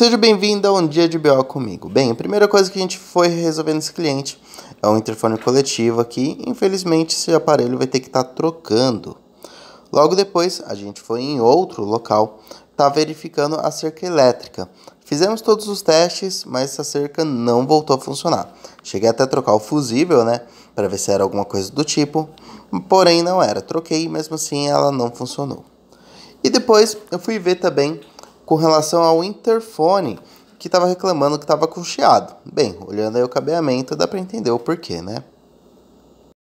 Seja bem-vindo a um dia de BO comigo. Bem, a primeira coisa que a gente foi resolvendo esse cliente é um interfone coletivo aqui. Infelizmente, esse aparelho vai ter que estar tá trocando. Logo depois, a gente foi em outro local, tá verificando a cerca elétrica. Fizemos todos os testes, mas essa cerca não voltou a funcionar. Cheguei até a trocar o fusível, né, para ver se era alguma coisa do tipo, porém não era. Troquei, mesmo assim ela não funcionou. E depois eu fui ver também com relação ao interfone que estava reclamando que estava com chiado. Bem, olhando aí o cabeamento dá para entender o porquê, né?